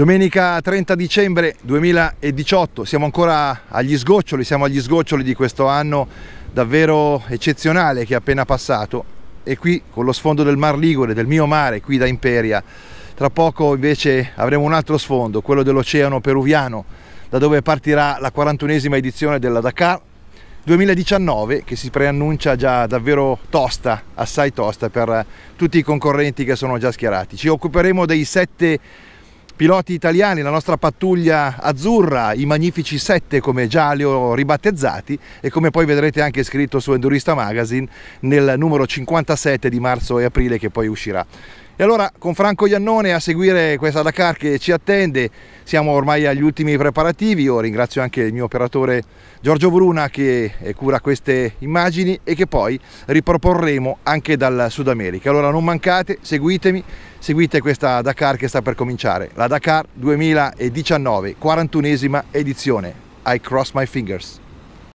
Domenica 30 dicembre 2018, siamo ancora agli sgoccioli, siamo agli sgoccioli di questo anno davvero eccezionale che è appena passato e qui con lo sfondo del Mar Ligure, del mio mare qui da Imperia, tra poco invece avremo un altro sfondo, quello dell'oceano peruviano, da dove partirà la 41esima edizione della Dakar 2019 che si preannuncia già davvero tosta, assai tosta per tutti i concorrenti che sono già schierati. Ci occuperemo dei sette piloti italiani, la nostra pattuglia azzurra, i magnifici 7 come già li ho ribattezzati e come poi vedrete anche scritto su Endurista Magazine nel numero 57 di marzo e aprile che poi uscirà. E allora con Franco Iannone a seguire questa Dakar che ci attende, siamo ormai agli ultimi preparativi, io ringrazio anche il mio operatore Giorgio Bruna che eh, cura queste immagini e che poi riproporremo anche dal Sud America. Allora non mancate, seguitemi, seguite questa Dakar che sta per cominciare, la Dakar 2019, 41esima edizione. I cross my fingers.